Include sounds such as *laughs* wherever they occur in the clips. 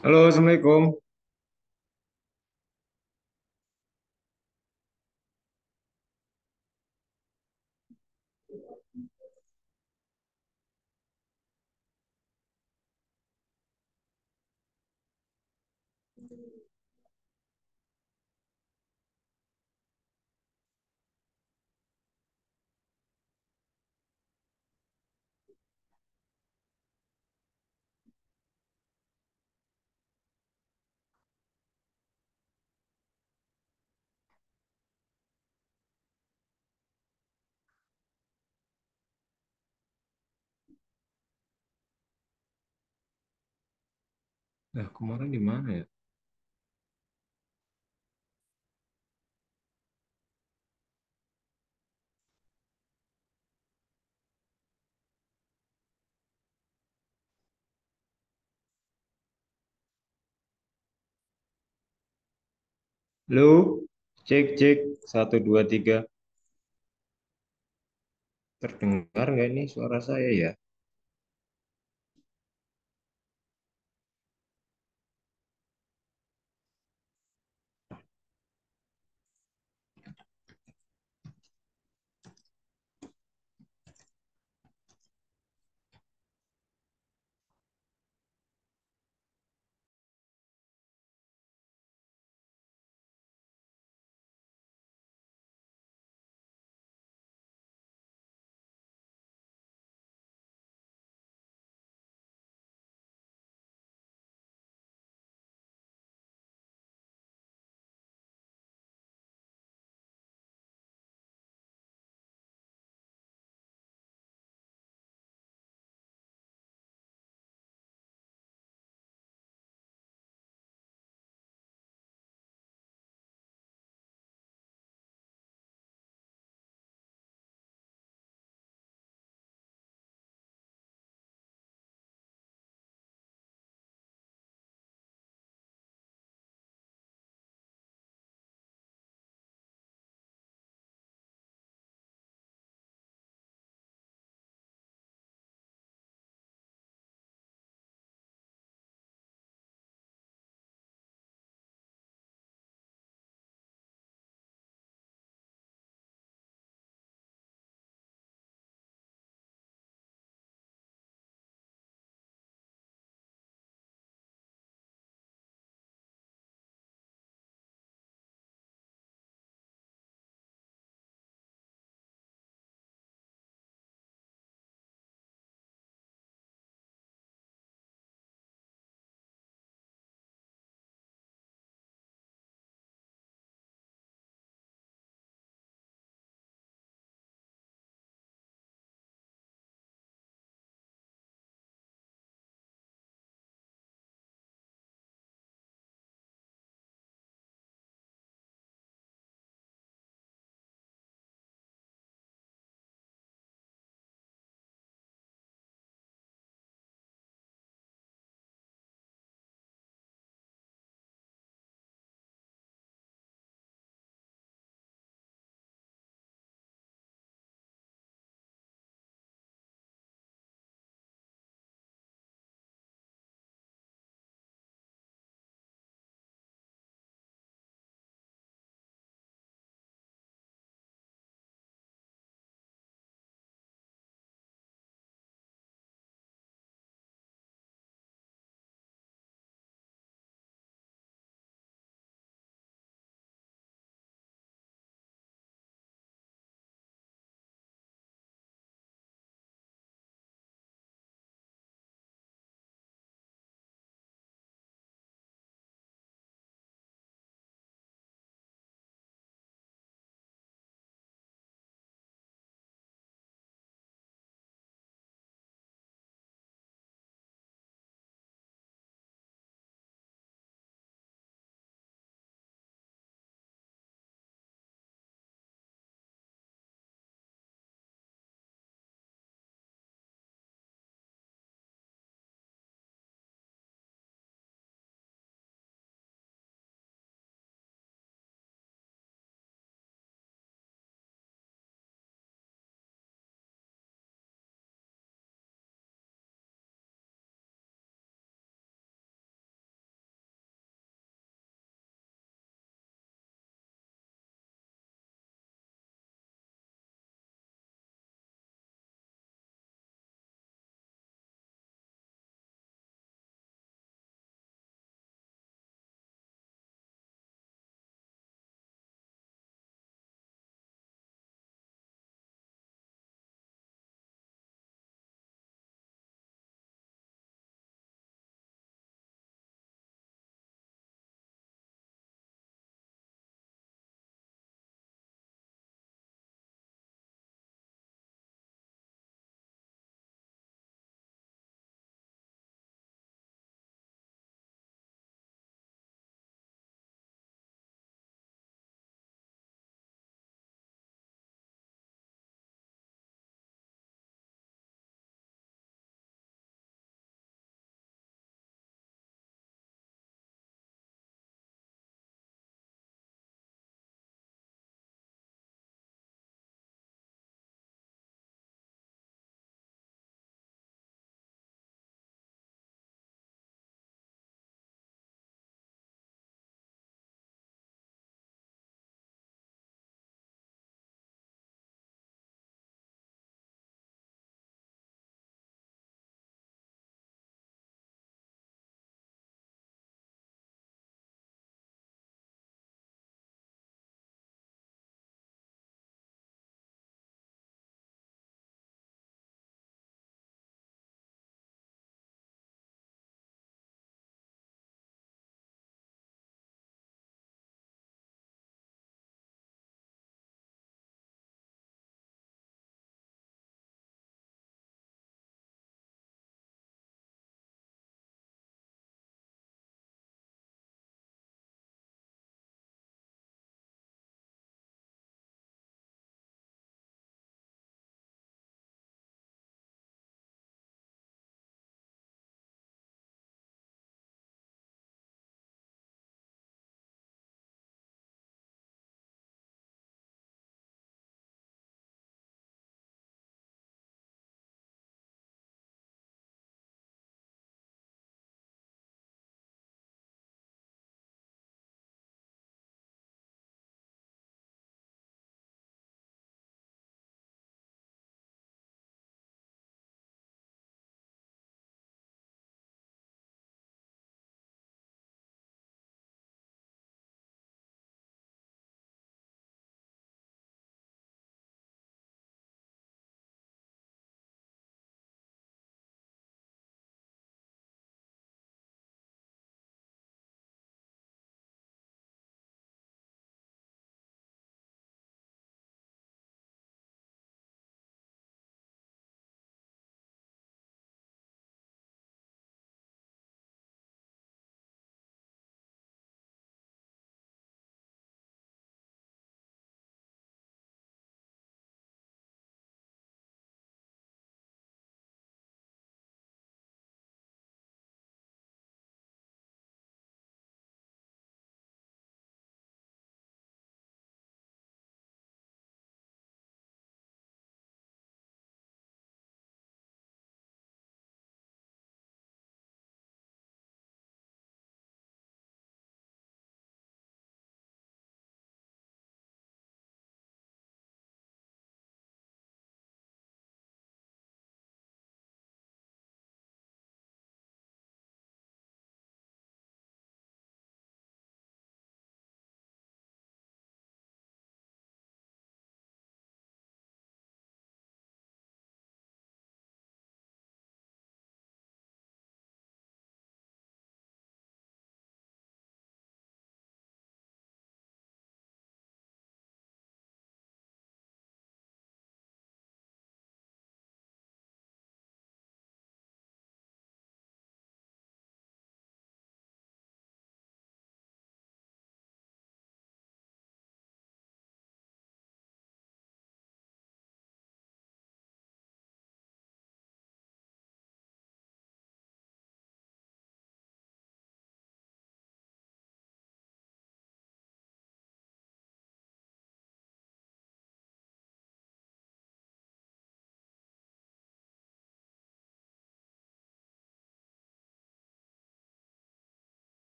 Halo, Assalamualaikum. Nah, kemarin di mana ya? Lu, cek, cek. Satu, dua, tiga. Terdengar nggak ini suara saya ya?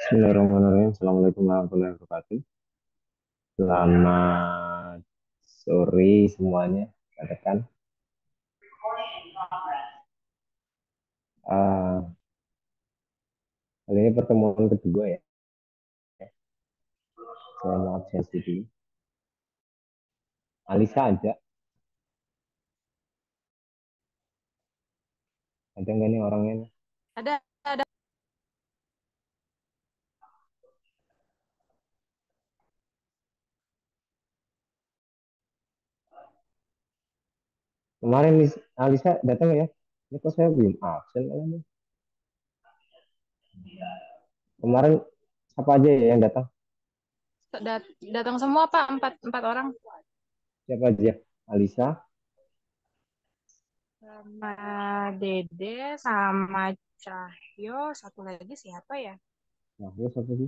Bismillahirrahmanirrahim. Assalamualaikum warahmatullahi wabarakatuh. Selamat sore semuanya, katakan. Uh, ah, ini pertemuan kedua ya. mau absensi dulu. Alisa aja. Ada nggak nih orangnya? Ada. Kemarin Alisa datang ya? Ini kok saya belum absen kayaknya. Kemarin siapa aja ya yang datang? Dat datang semua Pak, empat, empat orang. Siapa aja? Alisa? Sama Dede, sama Cahyo, satu lagi siapa ya? Cahyo satu lagi.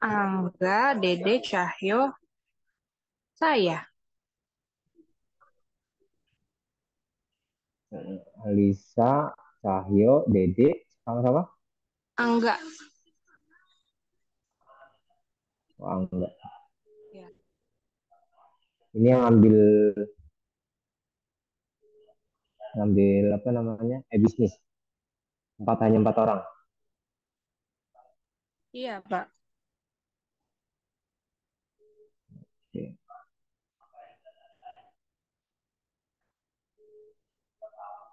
Angga, Dede, Cahyo, saya. Alisa, Cahyo, Dede, sama siapa? Angga. Oh, Angga. Ya. Ini yang ambil ambil apa namanya e bisnis empat hanya empat orang iya pak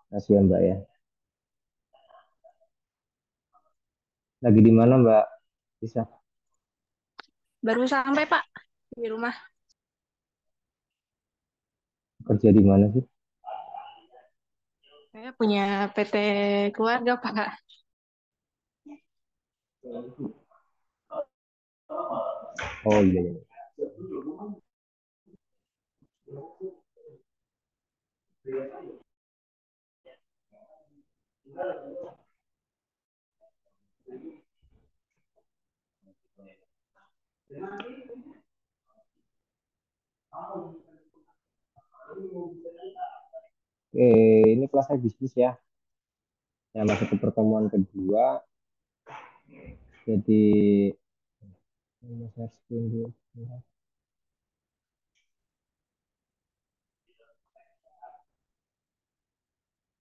Makasih ya Mbak ya. Lagi di mana Mbak? Bisa. Baru sampai Pak di rumah. Kerja di mana sih? Saya punya PT keluarga Pak. Oh iya. iya. Thank you. Oke, ini kelasnya bisnis ya. Ya masuk ke pertemuan kedua. Jadi, ini saya screen dulu.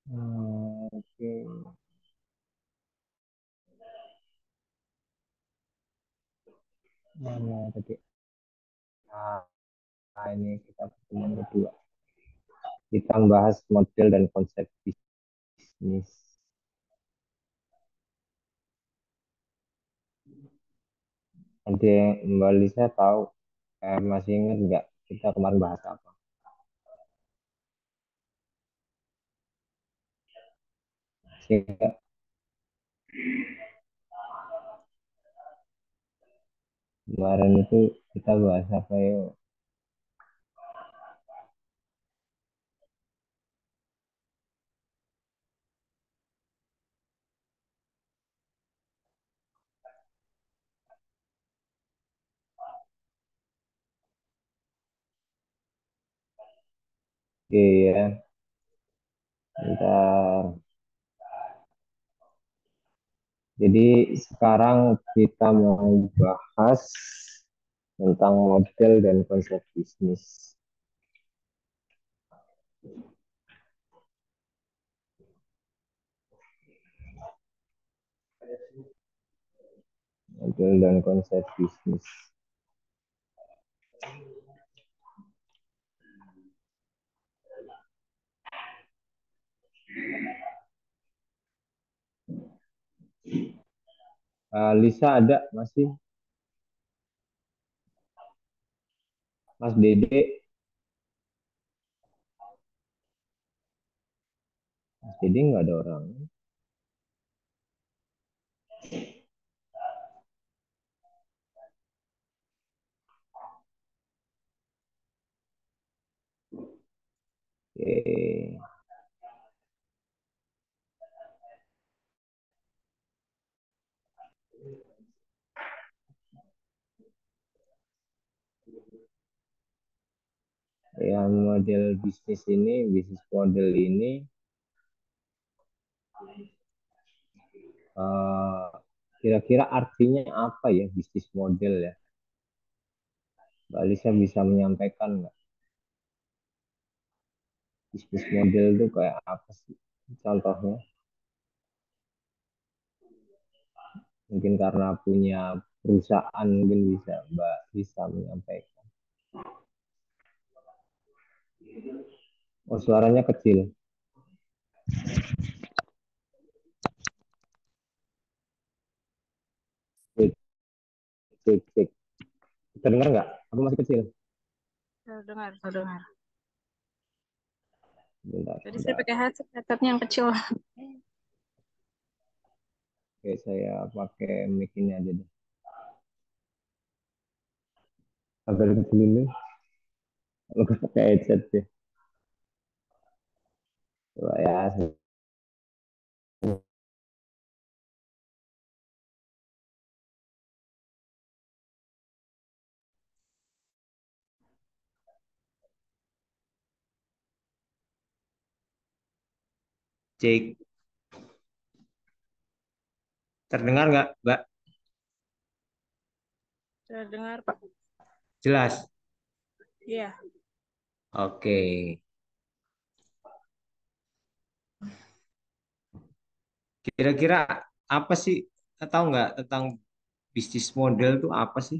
Oke. Ah, okay. Mana tadi? Nah, nah, nah ini kita pertemuan kedua. Kita membahas model dan konsep bisnis. Nanti Mbak Lisa tahu, eh, masih ingat nggak kita kemarin bahas apa? sehingga kemarin itu kita bahas apa ya? Iya. Bentar. Jadi sekarang kita mau bahas tentang model dan konsep bisnis. Model dan konsep bisnis. Thank you. Uh, Lisa ada masih? Mas Dede. Mas Dede nggak ada orang. Oke. Eh. Okay. ya model bisnis ini bisnis model ini eh, kira-kira uh, artinya apa ya bisnis model ya Mbak Lisa bisa menyampaikan nggak bisnis model itu kayak apa sih contohnya mungkin karena punya perusahaan mungkin bisa Mbak bisa menyampaikan Oh, suaranya kecil. Cek, cek, cek. Terdengar nggak? Aku masih kecil. Terdengar, terdengar. Bentar, Jadi saya pakai headset, headsetnya yang kecil. Oke, saya pakai mic ini aja deh. Agar kecil ini. Lebih pakai headset sih. Coba ya. Cek. Terdengar nggak, Mbak? Terdengar, Pak. Jelas. Iya. Oke. Kira-kira apa sih tahu nggak tentang bisnis model itu apa sih?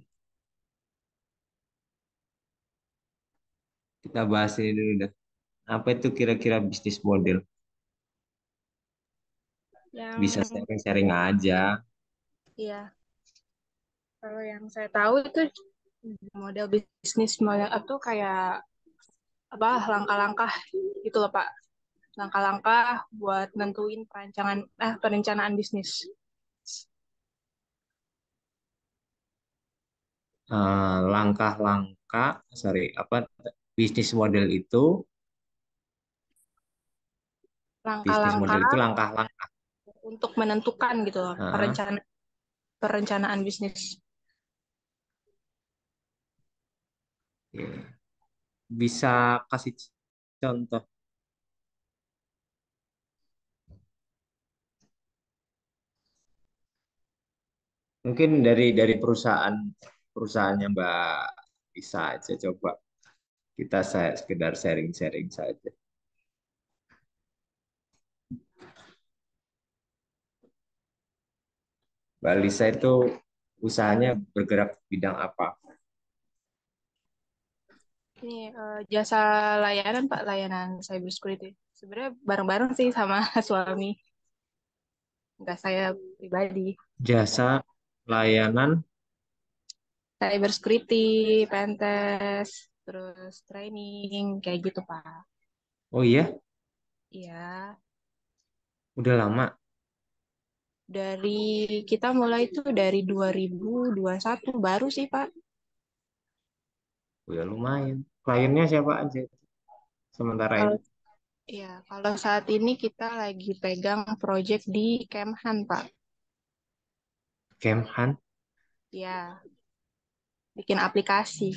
Kita bahas ini dulu dah. Apa itu kira-kira bisnis model? Yang... Bisa sharing-sharing aja. Iya. Kalau yang saya tahu itu model bisnis model itu kayak apa langkah-langkah gitu loh Pak. Langkah-langkah buat nentuin perancangan eh perencanaan bisnis. Eh, langkah-langkah uh, sorry apa bisnis model itu langkah-langkah itu langkah-langkah untuk menentukan gitu loh uh, perencanaan perencanaan bisnis. Yeah bisa kasih contoh? Mungkin dari dari perusahaan perusahaannya Mbak bisa aja coba kita saya sekedar sharing-sharing saja. Mbak Lisa itu usahanya bergerak bidang apa? ini uh, eh, jasa layanan Pak, layanan cyber security. Sebenarnya bareng-bareng sih sama *laughs* suami. Enggak saya pribadi. Jasa layanan cyber security, pentest, terus training kayak gitu, Pak. Oh iya? Iya. Udah lama. Dari kita mulai itu dari 2021 baru sih, Pak ya lumayan. Kliennya siapa aja sementara ini? Ya, kalau saat ini kita lagi pegang proyek di Kemhan, Pak. Kemhan? Ya, bikin aplikasi.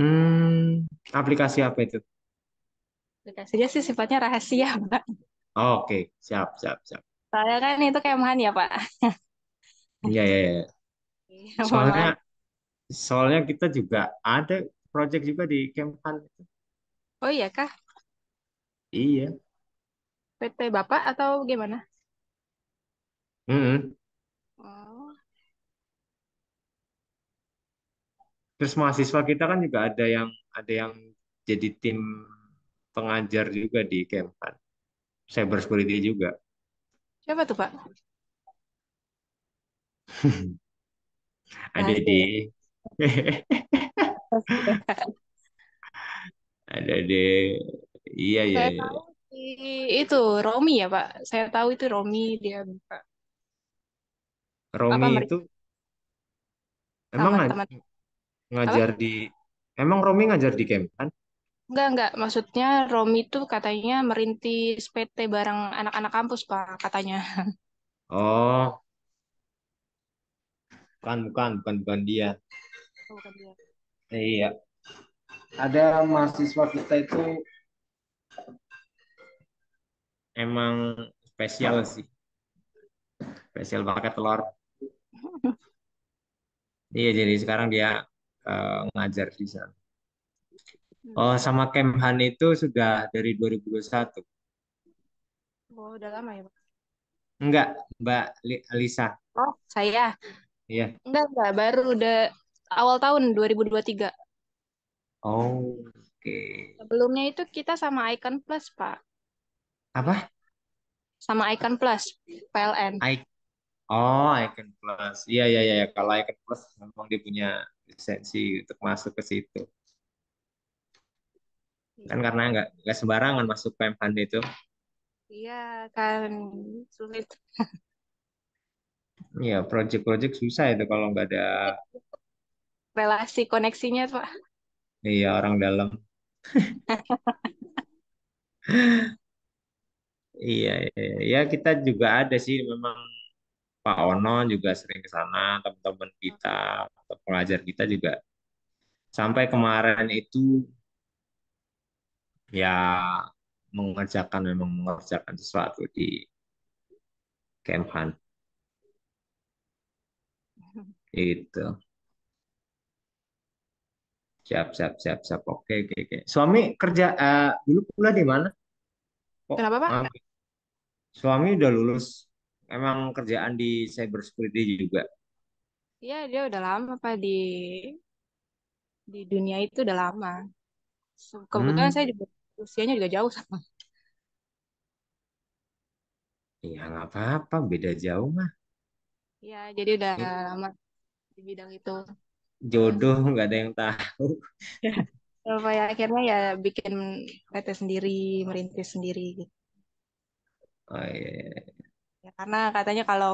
Hmm, aplikasi apa itu? Aplikasinya sih sifatnya rahasia, *laughs* Pak. Oh, Oke, okay. siap, siap, siap. Soalnya kan itu Kemhan ya, Pak. Iya, iya, iya. *laughs* Soalnya Soalnya kita juga ada project juga di Kemhan Oh iya kah? Iya. PT Bapak atau gimana? mm -hmm. Oh. Terus mahasiswa kita kan juga ada yang ada yang jadi tim pengajar juga di Kemhan. Cyber security juga. Siapa tuh, Pak? *laughs* ada di *laughs* Ada deh. Iya, iya. iya. itu Romi ya, Pak. Saya tahu itu Romi dia buka. Romi itu emang apa? ngajar di emang Romi ngajar di kan Enggak, enggak. Maksudnya Romi itu katanya merintis PT bareng anak-anak kampus, Pak, katanya. *laughs* Oh, bukan, bukan, bukan, bukan dia oh, iya ada mahasiswa kita itu emang spesial sih spesial banget telur *laughs* iya jadi sekarang dia uh, ngajar di sana hmm. oh sama Kemhan itu sudah dari 2021 oh udah lama ya pak enggak Mbak Lisa oh saya iya enggak enggak baru udah awal tahun 2023. Oh, oke. Okay. Sebelumnya itu kita sama Icon Plus, Pak. Apa? Sama Icon Plus, PLN. I oh, Icon Plus. Iya, iya, iya. Kalau Icon Plus memang dia punya lisensi untuk masuk ke situ. Kan karena nggak nggak sembarangan masuk PMHD itu. Iya, kan sulit. Iya, project-project susah itu kalau nggak ada iya relasi koneksinya Pak. Iya, orang dalam. *laughs* Iya, iya, iya, ya kita juga ada sih memang Pak Ono juga sering ke sana, teman-teman kita, atau pelajar kita juga. Sampai kemarin itu ya mengerjakan memang mengerjakan sesuatu di Kemhan. *laughs* Itu. Siap, siap, siap, siap. Oke, oke, oke. Suami kerja uh, dulu kuliah di mana? Oh, Kenapa, Pak? Maaf. Suami udah lulus. Emang kerjaan di cyber security juga. Iya, dia udah lama Pak di di dunia itu udah lama. Kebetulan hmm. saya juga usianya juga jauh sama. Iya, nggak apa-apa, beda jauh mah. Iya, jadi udah iya. lama di bidang itu jodoh nggak ada yang tahu apa *laughs* akhirnya ya bikin PT sendiri merintis sendiri gitu oh iya, iya, iya. ya, karena katanya kalau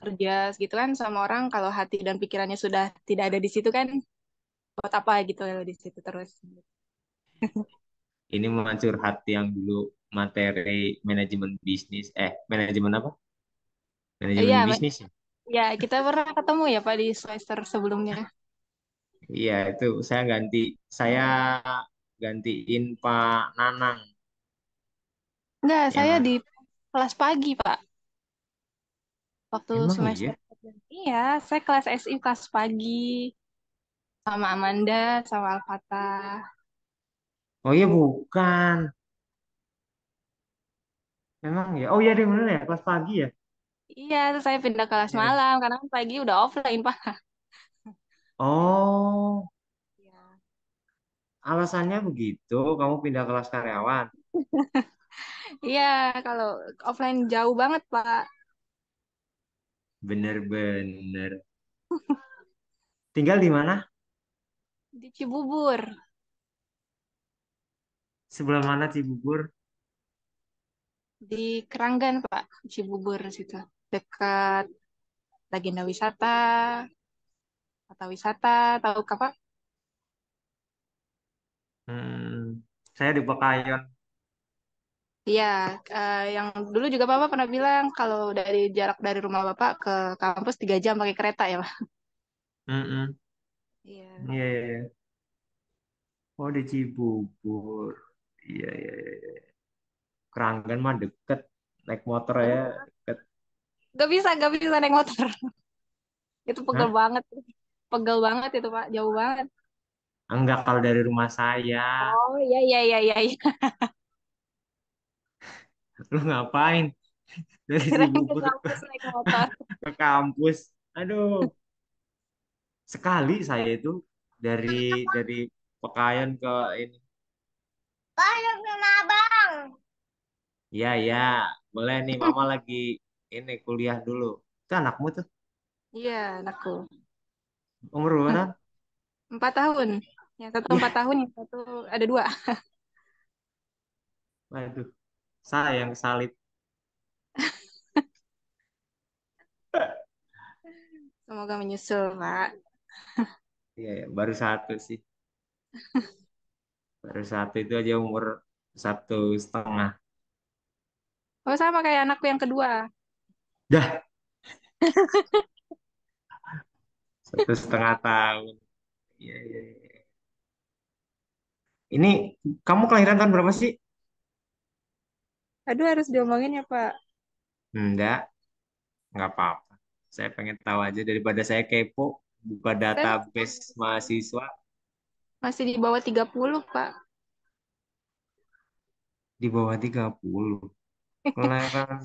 kerja gitu kan sama orang kalau hati dan pikirannya sudah tidak ada di situ kan buat apa gitu di situ terus ini memancur hati yang dulu materi manajemen bisnis eh manajemen apa manajemen iya, bisnis ya? Ya, kita pernah ketemu ya Pak di semester sebelumnya. Iya, itu saya ganti saya gantiin Pak Nanang. Enggak, ya. saya di kelas pagi, Pak. Waktu Emang iya? semester iya? iya, saya kelas SI kelas pagi sama Amanda, sama Alfata. Oh iya, bukan. Emang ya. Oh iya, dia bener ya, kelas pagi ya. Iya, saya pindah kelas iya, iya. malam karena kan pagi udah offline, Pak. Oh, Iya. alasannya begitu. Kamu pindah kelas karyawan. *laughs* Iya, kalau offline jauh banget, Pak. Bener-bener. Tinggal di mana? Di Cibubur. Sebelah mana Cibubur? Di Keranggan, Pak. Cibubur situ dekat legenda wisata atau wisata tahu apa? Hmm, saya di Bekayon. Iya, uh, yang dulu juga Bapak pernah bilang kalau dari jarak dari rumah Bapak ke kampus tiga jam pakai kereta ya, Pak. mm Iya. Iya, iya, Oh, di Cibubur. Iya, iya, iya. iya. Keranggan mah deket. Naik motor ya oh. deket. Gak bisa, gak bisa naik motor. *laughs* itu pegel banget. Pegel banget itu, Pak. Jauh banget. Enggak kalau dari rumah saya. Oh, iya iya iya iya. iya. *laughs* Lu ngapain? *laughs* Dari ke Cibubur ke kampus naik motor. ke kampus. Aduh. Sekali saya itu dari dari Pekayon ke ini. Bang, ke Abang. Iya, iya. Boleh nih, Mama lagi ini kuliah dulu. Itu anakmu tuh? Iya, anakku. Umur berapa? Empat tahun. Yang satu empat *laughs* tahun, yang satu ada dua. Waduh, sayang salib. *laughs* Semoga menyusul, Pak. *laughs* Iya, ya, baru satu sih. Baru satu itu aja umur satu setengah. Oh, sama kayak anakku yang kedua. Dah. *laughs* Satu setengah tahun. Iya, iya, iya, Ini kamu kelahiran tahun berapa sih? Aduh, harus diomongin ya, Pak. Enggak, enggak apa-apa. Saya pengen tahu aja daripada saya kepo, buka kan database mahasiswa. Masih di bawah 30, Pak. Di bawah 30. Kelahiran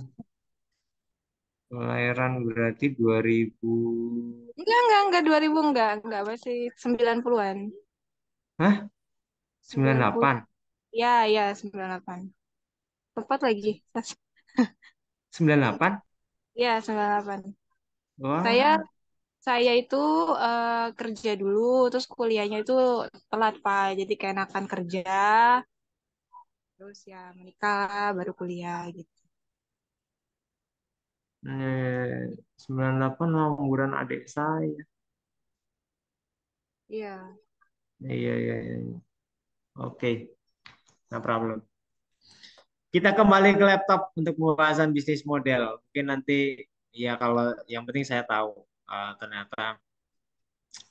Kelahiran berarti 2000. Enggak, enggak, enggak 2000 enggak, enggak masih 90-an. Hah? 98. Iya, Ya, ya 98. Tepat lagi. 98? *laughs* Ya, 98. Wah. Saya saya itu uh, kerja dulu, terus kuliahnya itu telat, Pak. Jadi akan kerja, terus ya menikah, baru kuliah gitu eh, 98 mau umuran adik saya. Iya. Iya, iya, iya. iya. Oke. Nah, problem. Kita kembali ke laptop untuk pembahasan bisnis model. Mungkin nanti ya kalau yang penting saya tahu uh, ternyata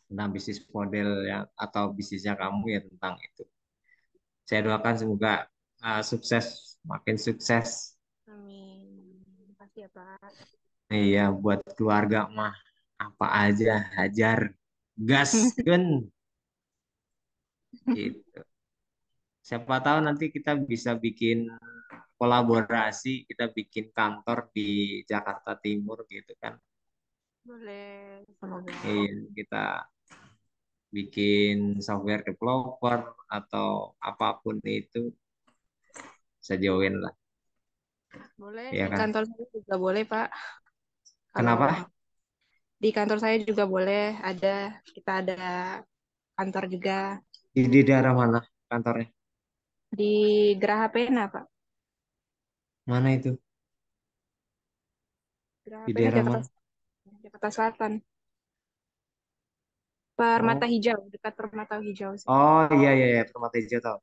tentang bisnis model ya atau bisnisnya kamu ya tentang itu. Saya doakan semoga uh, sukses, makin sukses. Amin kasih ya Pak. Iya, buat keluarga mah apa aja hajar gas kan *laughs* gitu siapa tahu nanti kita bisa bikin kolaborasi kita bikin kantor di Jakarta Timur gitu kan boleh iya kita bikin software developer atau apapun itu saya sejauhin lah boleh, ya, di kan? kantor saya juga boleh, Pak. Kalau Kenapa? Di kantor saya juga boleh, ada kita ada kantor juga. Di, di daerah mana kantornya? Di Geraha Pena, Pak. Mana itu? Geraha di Pena, daerah Jakarta, mana? Jakarta Selatan. Permata oh. Hijau, dekat Permata Hijau. Sih. Oh iya iya iya, Permata Hijau tahu.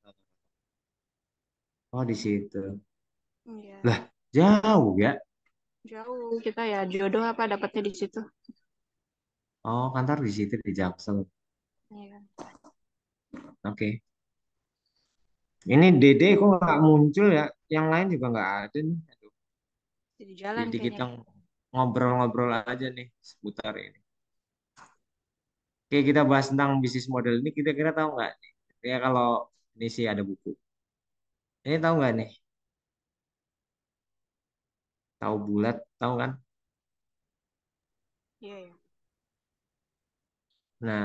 Oh di situ. Iya. Lah, jauh ya? Jauh kita ya jodoh apa dapatnya di situ? Oh, kantor di situ di Jaksel. Iya. Oke. Ini Dede kok nggak muncul ya? Yang lain juga nggak ada nih. Aduh. Jadi jalan Jadi kita ngobrol-ngobrol aja nih seputar ini. Oke, kita bahas tentang bisnis model ini. Kita kira tahu nggak? Ya kalau ini sih ada buku. Ini tahu nggak nih? tahu bulat tahu kan Iya, yeah. nah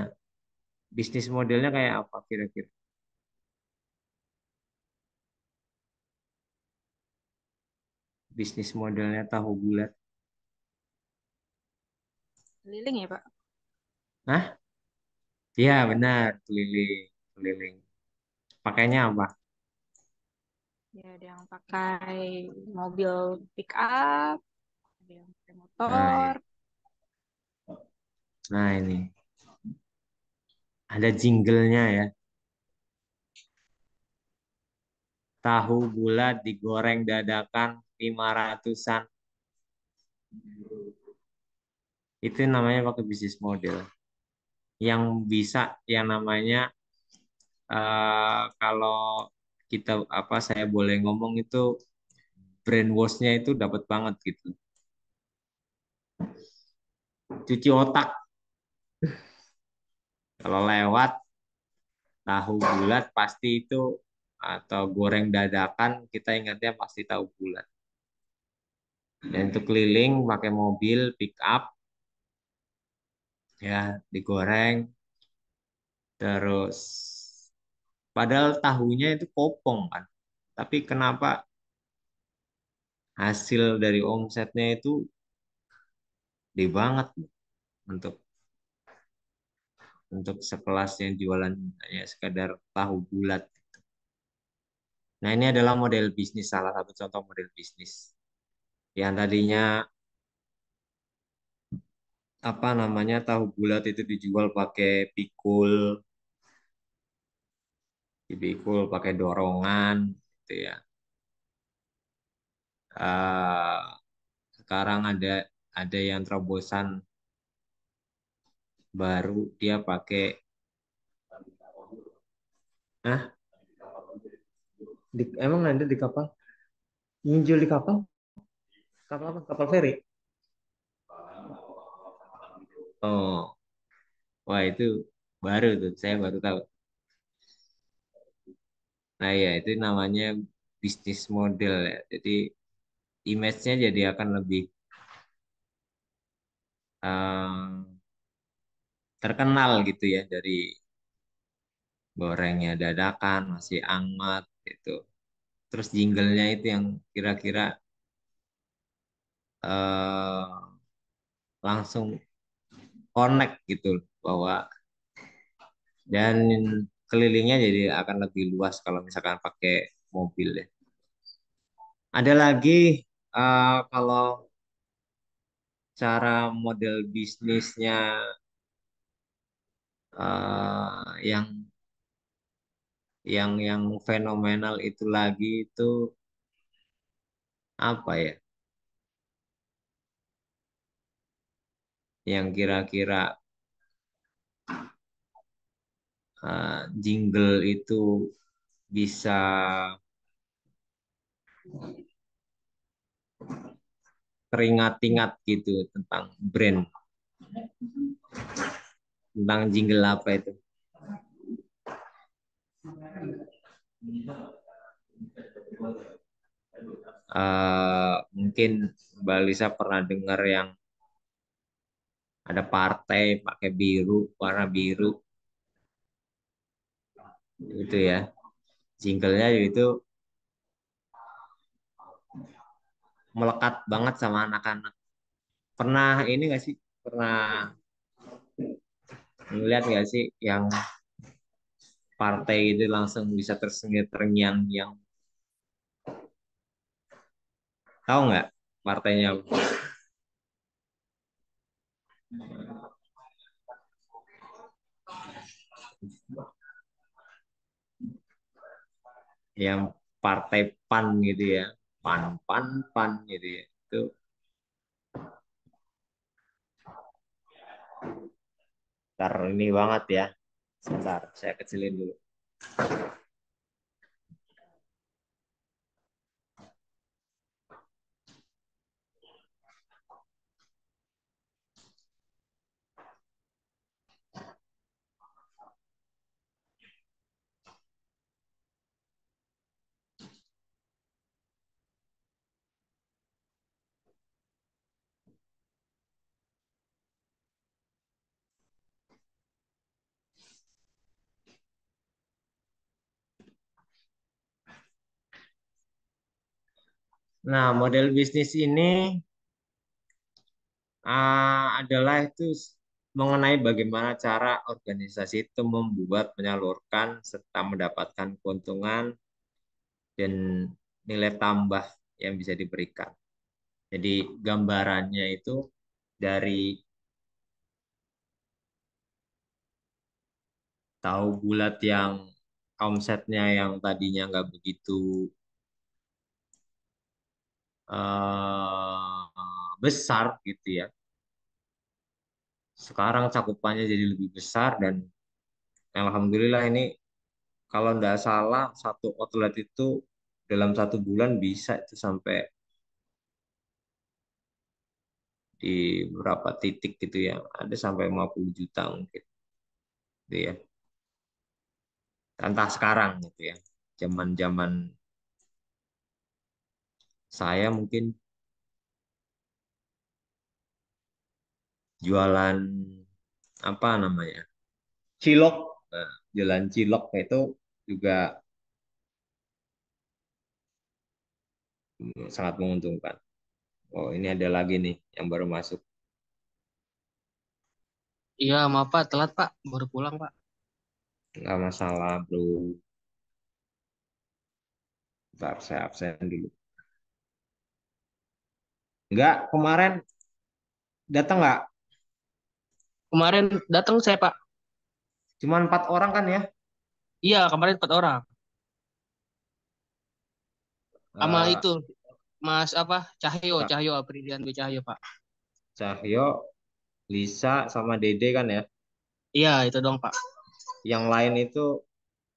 bisnis modelnya kayak apa kira-kira bisnis modelnya tahu bulat Keliling ya, Pak? Nah, Iya benar keliling keliling pakainya apa ya ada yang pakai mobil pick up ada yang pakai nah, motor nah, nah ini ada jinglenya ya tahu bulat digoreng dadakan lima ratusan Itu namanya pakai bisnis model. Yang bisa yang namanya uh, kalau kita apa saya boleh ngomong itu brainwashnya itu dapat banget gitu cuci otak kalau lewat tahu bulat pasti itu atau goreng dadakan kita ingatnya pasti tahu bulat dan itu keliling pakai mobil pick up ya digoreng terus Padahal tahunya itu kopong kan. Tapi kenapa hasil dari omsetnya itu gede banget untuk untuk sekelasnya jualan ya sekadar tahu bulat. Gitu. Nah ini adalah model bisnis salah satu contoh model bisnis yang tadinya apa namanya tahu bulat itu dijual pakai pikul dipikul pakai dorongan gitu ya uh, sekarang ada ada yang terobosan baru dia pakai ah di, emang nanti di kapal nginjul di kapal kapal apa kapal feri oh wah itu baru tuh saya baru tahu Nah ya itu namanya bisnis model ya. Jadi image-nya jadi akan lebih um, terkenal gitu ya dari gorengnya dadakan masih hangat gitu. Terus jinglenya itu yang kira-kira eh, langsung connect gitu bahwa dan kelilingnya jadi akan lebih luas kalau misalkan pakai mobil ya. Ada lagi uh, kalau cara model bisnisnya uh, yang yang yang fenomenal itu lagi itu apa ya? Yang kira-kira Eh, jingle itu bisa teringat-ingat gitu tentang brand tentang jingle apa itu uh, mungkin Mbak Lisa pernah dengar yang ada partai pakai biru warna biru itu ya. Jinglenya itu melekat banget sama anak-anak. Pernah ini gak sih? Pernah ngeliat gak sih yang partai itu langsung bisa tersengit terngiang yang tahu nggak partainya yang partai PAN gitu ya. PAN, PAN, PAN gitu ya. Itu Ntar ini banget ya. Sebentar, saya kecilin dulu. Nah, model bisnis ini uh, adalah itu mengenai bagaimana cara organisasi itu membuat, menyalurkan, serta mendapatkan keuntungan dan nilai tambah yang bisa diberikan. Jadi gambarannya itu dari tahu bulat yang omsetnya yang tadinya nggak begitu Eh, besar gitu ya. Sekarang cakupannya jadi lebih besar dan alhamdulillah ini kalau nggak salah satu outlet itu dalam satu bulan bisa itu sampai di beberapa titik gitu ya ada sampai 50 juta mungkin gitu ya entah sekarang gitu ya zaman-zaman saya mungkin jualan apa namanya cilok nah, jualan cilok itu juga hmm, sangat menguntungkan oh ini ada lagi nih yang baru masuk iya maaf pak telat pak baru pulang pak nggak masalah bro Bentar, saya absen dulu Enggak, kemarin datang enggak? Kemarin datang saya, Pak. cuma empat orang kan ya? Iya, kemarin empat orang. Sama uh, itu, Mas apa? Cahyo, Pak. Cahyo Aprilian B. Cahyo, Pak. Cahyo, Lisa, sama Dede kan ya? Iya, itu dong, Pak. Yang lain itu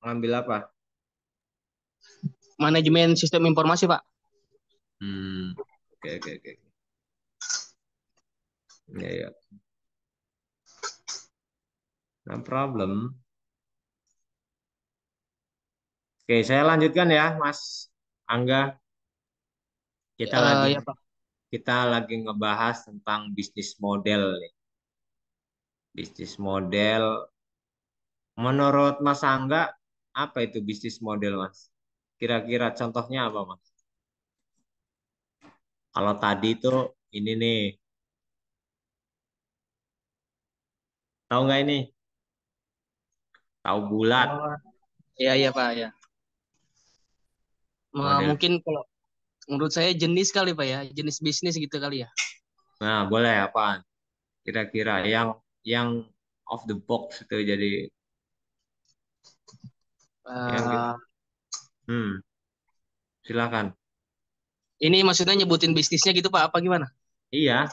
ngambil apa? Manajemen sistem informasi, Pak. Hmm, oke, okay, oke, okay, oke. Okay. Ya, ya. No problem. Oke, saya lanjutkan ya, Mas Angga. Kita uh, lagi ya, Pak. kita lagi ngebahas tentang bisnis model nih. Bisnis model menurut Mas Angga apa itu bisnis model, Mas? Kira-kira contohnya apa, Mas? Kalau tadi itu ini nih Tahu nggak ini? Tahu bulat. Iya iya Pak ya. Mungkin kalau menurut saya jenis kali Pak ya, jenis bisnis gitu kali ya. Nah, boleh apa? Kira-kira yang yang off the box itu jadi uh, yang eh, gitu. Hmm. Silakan. Ini maksudnya nyebutin bisnisnya gitu Pak apa gimana? Iya,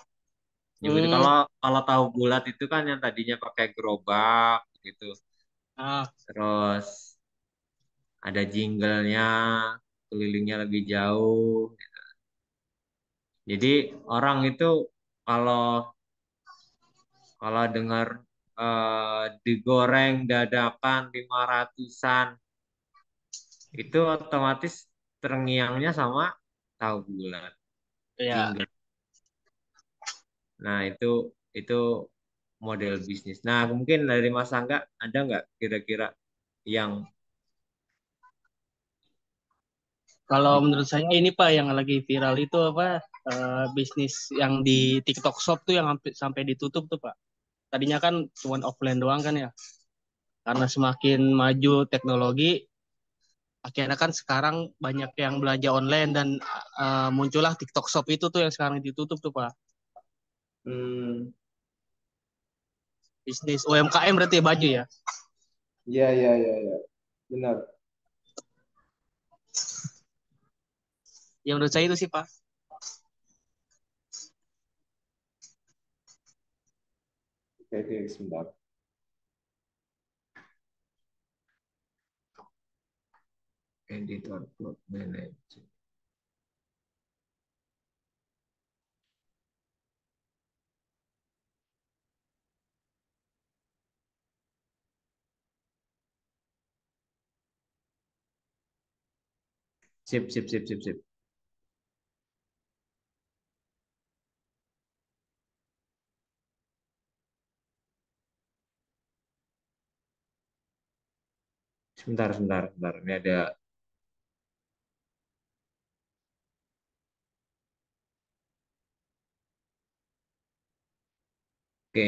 jadi gitu, gitu. hmm. kalau kalau tahu bulat itu kan yang tadinya pakai gerobak gitu. Ah. Terus ada jinglenya, kelilingnya lebih jauh. Gitu. Jadi orang itu kalau kalau dengar uh, digoreng dadakan 500-an itu otomatis terngiangnya sama tahu bulat. Iya. Nah, itu itu model bisnis. Nah, mungkin dari Mas Angga ada nggak kira-kira yang kalau menurut saya ini Pak yang lagi viral itu apa uh, bisnis yang di TikTok Shop tuh yang sampai ditutup tuh Pak. Tadinya kan cuma offline doang kan ya. Karena semakin maju teknologi akhirnya kan sekarang banyak yang belanja online dan uh, muncullah TikTok Shop itu tuh yang sekarang ditutup tuh Pak Hmm. Bisnis UMKM berarti ya, baju ya? Iya, iya, iya, iya. Benar. Yang menurut saya itu sih, Pak. Oke, oke, sebentar. Editor Plot Manager. Sip, sip, sip, sip, sip. Sebentar, sebentar, sebentar. Ini ada Oke.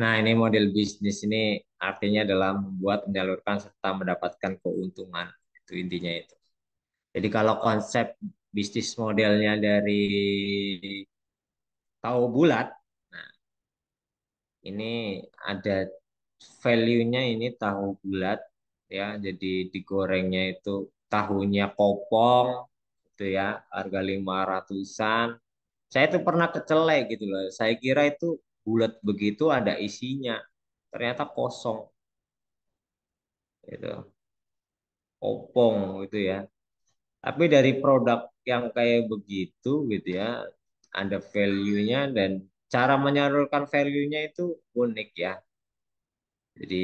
Nah, ini model bisnis ini artinya adalah membuat menyalurkan serta mendapatkan keuntungan itu intinya itu jadi kalau konsep bisnis modelnya dari tahu bulat nah ini ada value-nya ini tahu bulat ya jadi digorengnya itu tahunya kopong itu ya harga lima ratusan saya itu pernah kecelek gitu loh saya kira itu bulat begitu ada isinya ternyata kosong itu, opong gitu ya tapi dari produk yang kayak begitu gitu ya ada value-nya dan cara menyalurkan value-nya itu unik ya jadi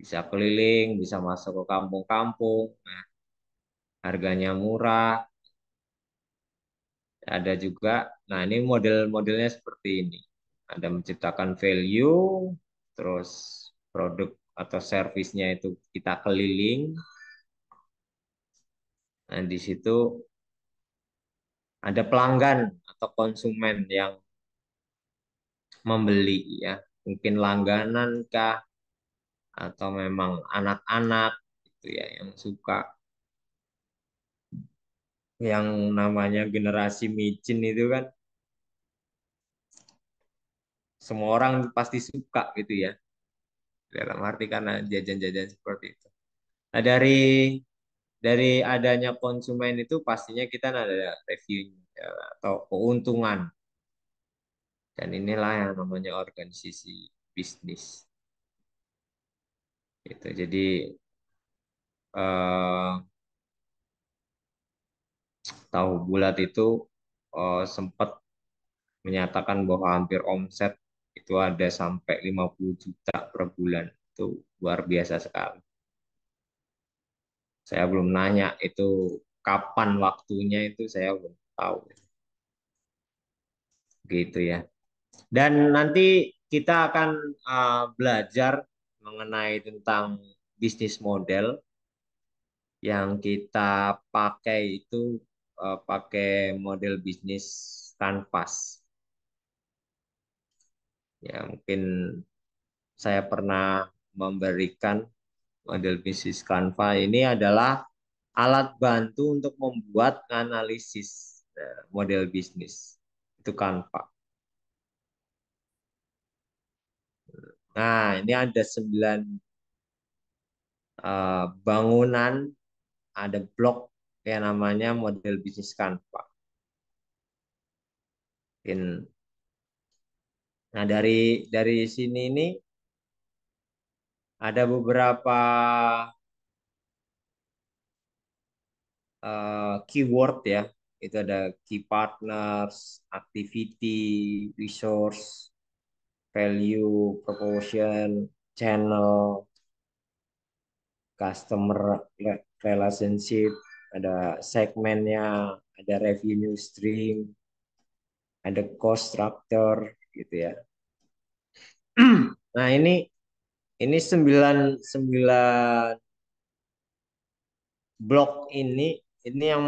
bisa keliling bisa masuk ke kampung-kampung nah, harganya murah ada juga nah ini model-modelnya seperti ini anda menciptakan value, terus produk atau servisnya itu kita keliling. Nah, di situ ada pelanggan atau konsumen yang membeli ya. Mungkin langganan kah atau memang anak-anak itu ya yang suka yang namanya generasi micin itu kan semua orang pasti suka gitu ya dalam arti karena jajan-jajan seperti itu. Nah dari dari adanya konsumen itu pastinya kita ada reviewnya ya, atau keuntungan dan inilah yang namanya organisasi bisnis itu jadi eh, tahu bulat itu eh, sempat menyatakan bahwa hampir omset itu ada sampai 50 juta per bulan. Itu luar biasa sekali. Saya belum nanya itu kapan waktunya itu saya belum tahu. Gitu ya. Dan nanti kita akan uh, belajar mengenai tentang bisnis model yang kita pakai itu uh, pakai model bisnis kanvas ya mungkin saya pernah memberikan model bisnis Canva ini adalah alat bantu untuk membuat analisis eh, model bisnis itu Canva. Nah, ini ada sembilan eh, bangunan, ada blok yang namanya model bisnis Canva. Nah, dari dari sini ini ada beberapa uh, keyword ya. Itu ada key partners, activity, resource, value, proportion, channel, customer relationship, ada segmennya, ada revenue stream, ada cost structure, gitu ya. *clears throat* nah ini ini sembilan sembilan blok ini ini yang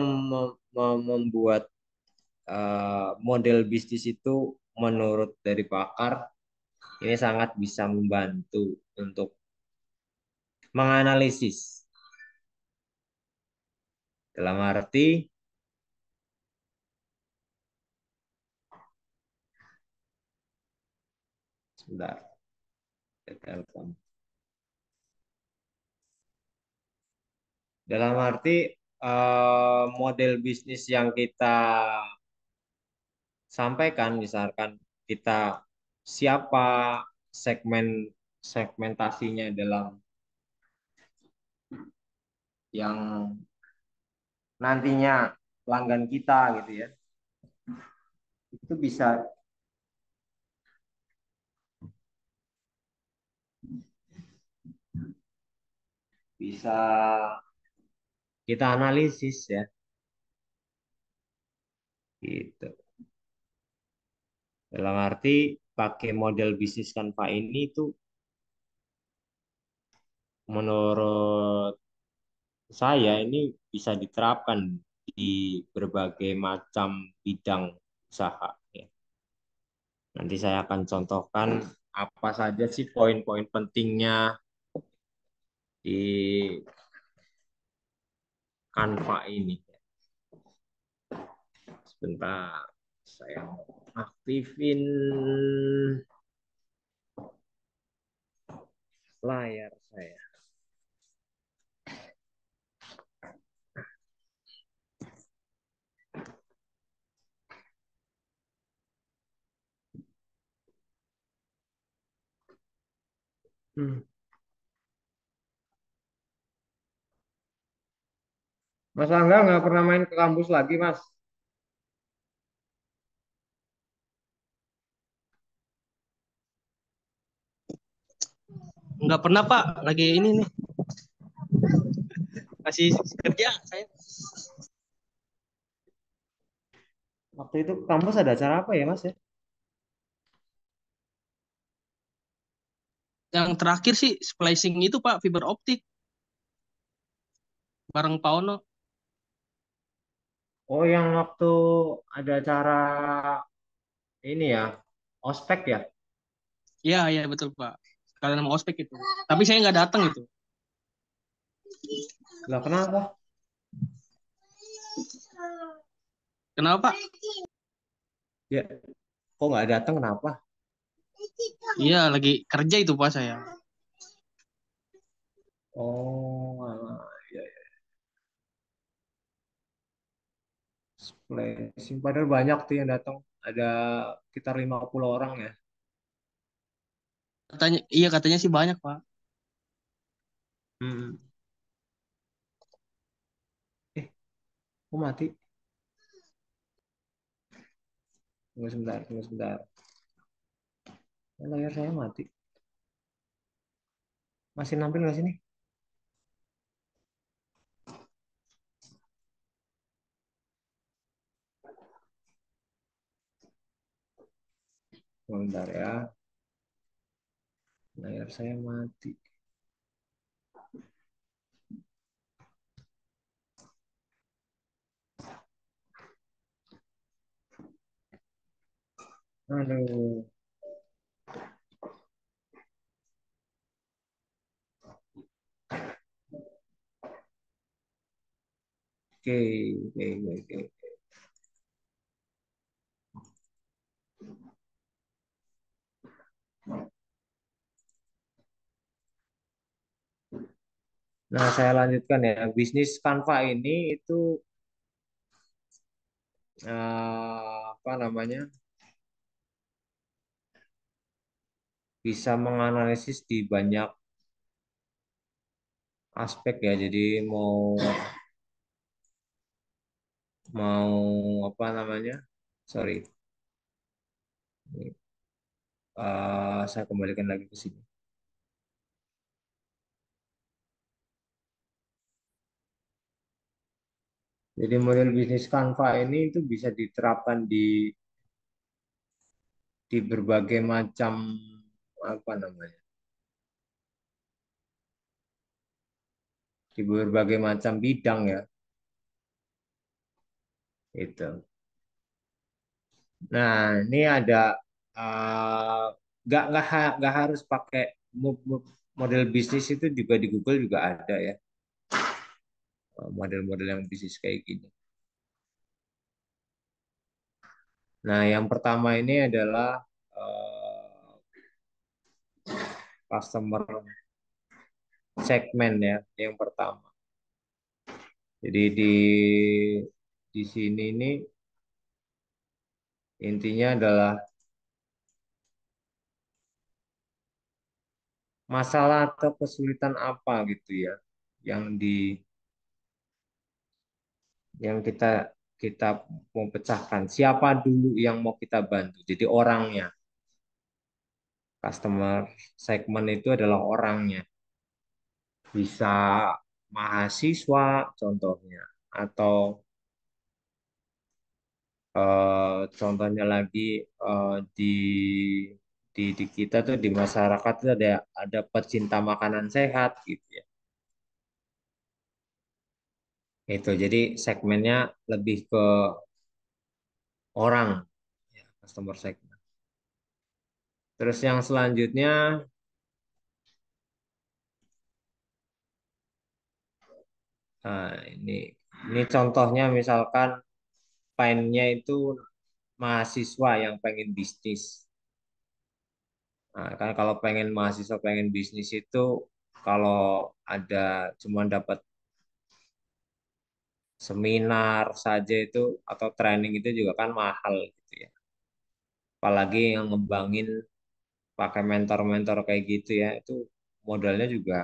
membuat uh, model bisnis itu menurut dari pakar ini sangat bisa membantu untuk menganalisis dalam arti Sebentar. Telepon. Dalam arti eh, model bisnis yang kita sampaikan, misalkan kita siapa segmen segmentasinya dalam yang nantinya pelanggan kita gitu ya itu bisa bisa kita analisis ya gitu dalam arti pakai model bisnis pak ini itu menurut saya ini bisa diterapkan di berbagai macam bidang usaha ya. Nanti saya akan contohkan apa saja sih poin-poin pentingnya di kanva ini. Sebentar, saya aktifin layar saya. Hmm. Mas Angga nggak pernah main ke kampus lagi, Mas. Nggak pernah, Pak. Lagi ini nih. Masih kerja, saya. Waktu itu kampus ada acara apa ya, Mas ya? Yang terakhir sih splicing itu Pak fiber optik bareng Pak Ono. Oh, yang waktu ada acara ini ya, ospek ya? Iya, iya betul Pak. Kalian mau ospek itu. Tapi saya nggak datang itu. Lah kenapa? Kenapa? Ya, kok nggak datang kenapa? Iya, lagi kerja itu Pak saya. Oh, flashing padahal banyak tuh yang datang ada sekitar 50 orang ya katanya iya katanya sih banyak pak hmm. eh aku mati tunggu sebentar tunggu sebentar layar saya mati masih nampil nggak sini Bentar ya. Layar saya mati. Aduh. Oke, oke, oke. Nah, saya lanjutkan ya. Bisnis Canva ini itu uh, apa namanya? Bisa menganalisis di banyak aspek ya. Jadi mau mau apa namanya? Sorry. Uh, saya kembalikan lagi ke sini. Jadi model bisnis Canva ini itu bisa diterapkan di di berbagai macam apa namanya? Di berbagai macam bidang ya. Itu. Nah, ini ada eh, nggak uh, nggak harus pakai model bisnis itu juga di Google juga ada ya Eh, model-model yang bisnis kayak gini. Nah, yang pertama ini adalah uh, customer segmen ya, yang pertama. Jadi di di sini ini intinya adalah masalah atau kesulitan apa gitu ya yang di yang kita kita mau pecahkan. Siapa dulu yang mau kita bantu? Jadi orangnya. Customer segmen itu adalah orangnya. Bisa mahasiswa contohnya atau uh, contohnya lagi uh, di di, di kita tuh di masyarakat tuh ada ada pecinta makanan sehat gitu ya itu jadi segmennya lebih ke orang ya, customer segment terus yang selanjutnya nah, ini ini contohnya misalkan painnya itu mahasiswa yang pengen bisnis nah, kan kalau pengen mahasiswa pengen bisnis itu kalau ada cuma dapat seminar saja itu atau training itu juga kan mahal gitu ya. Apalagi yang ngembangin pakai mentor-mentor kayak gitu ya, itu modalnya juga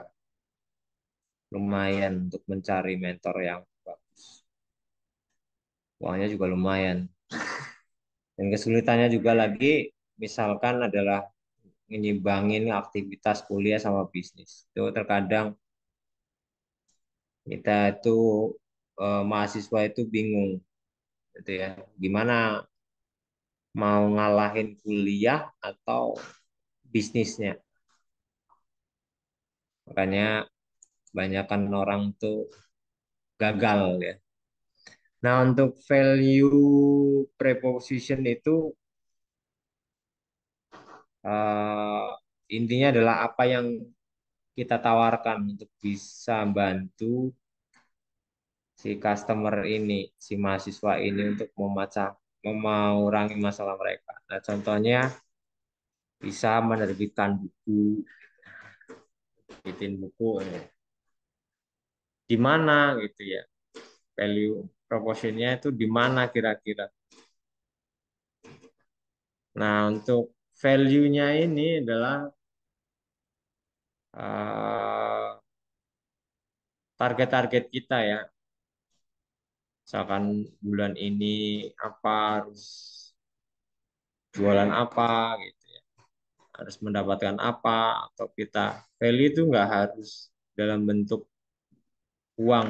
lumayan untuk mencari mentor yang bagus. Uangnya juga lumayan. Dan kesulitannya juga lagi misalkan adalah menyimbangin aktivitas kuliah sama bisnis. Itu terkadang kita itu eh, mahasiswa itu bingung gitu ya gimana mau ngalahin kuliah atau bisnisnya makanya banyakkan orang tuh gagal ya nah untuk value preposition itu uh, intinya adalah apa yang kita tawarkan untuk bisa bantu si customer ini, si mahasiswa ini untuk memaca, memaurangi masalah mereka. Nah, contohnya bisa menerbitkan buku, bikin buku, ya. di mana gitu ya, value proportionnya itu di mana kira-kira. Nah, untuk value-nya ini adalah eh, target-target uh, target -target kita ya misalkan bulan ini apa harus jualan apa gitu ya harus mendapatkan apa atau kita value itu nggak harus dalam bentuk uang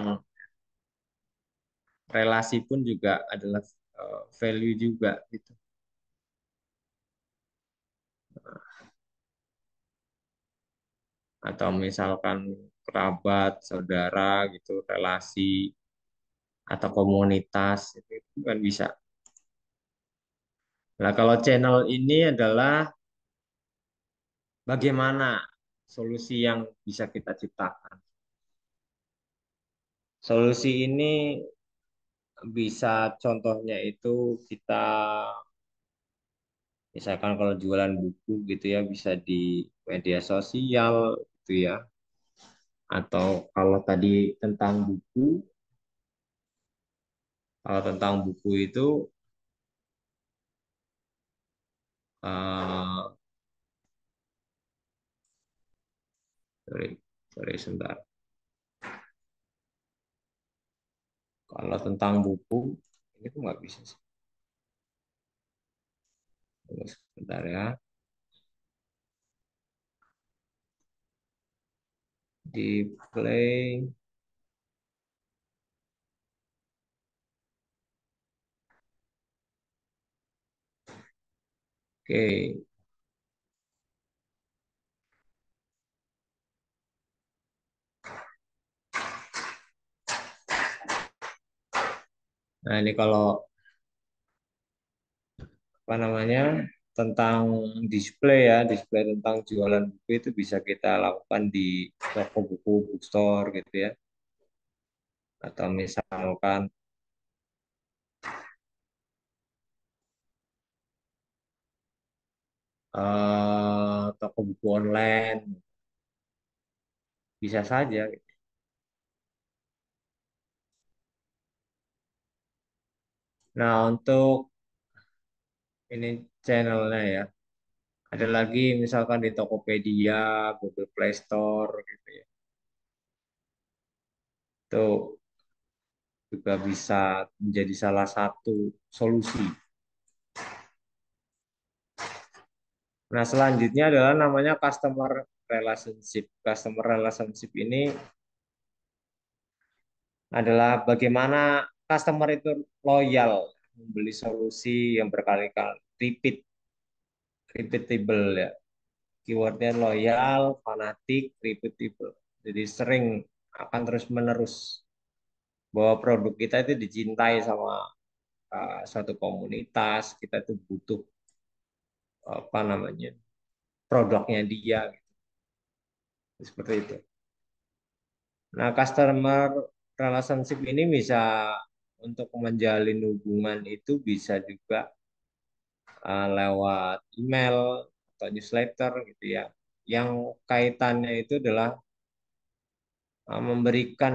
relasi pun juga adalah eh, value juga gitu atau misalkan kerabat, saudara gitu, relasi atau komunitas itu, kan bisa. Nah, kalau channel ini adalah bagaimana solusi yang bisa kita ciptakan. Solusi ini bisa contohnya itu kita misalkan kalau jualan buku gitu ya bisa di media sosial gitu ya atau kalau tadi tentang buku kalau tentang buku itu uh, sorry sorry sebentar kalau tentang buku ini tuh nggak bisa sih Tunggu sebentar ya di play Oke. Nah, ini kalau apa namanya? tentang display ya, display tentang jualan buku itu bisa kita lakukan di toko buku, bookstore gitu ya. Atau misalkan eh, toko buku online bisa saja Nah, untuk ini channelnya ya. Ada lagi misalkan di Tokopedia, Google Play Store gitu ya. Itu juga bisa menjadi salah satu solusi. Nah, selanjutnya adalah namanya customer relationship. Customer relationship ini adalah bagaimana customer itu loyal membeli solusi yang berkali-kali repeat repeatable ya keywordnya loyal fanatik repeatable jadi sering akan terus menerus bahwa produk kita itu dicintai sama uh, suatu komunitas kita itu butuh apa namanya produknya dia gitu. seperti itu nah customer relationship ini bisa untuk menjalin hubungan itu bisa juga uh, lewat email atau newsletter gitu ya yang kaitannya itu adalah uh, memberikan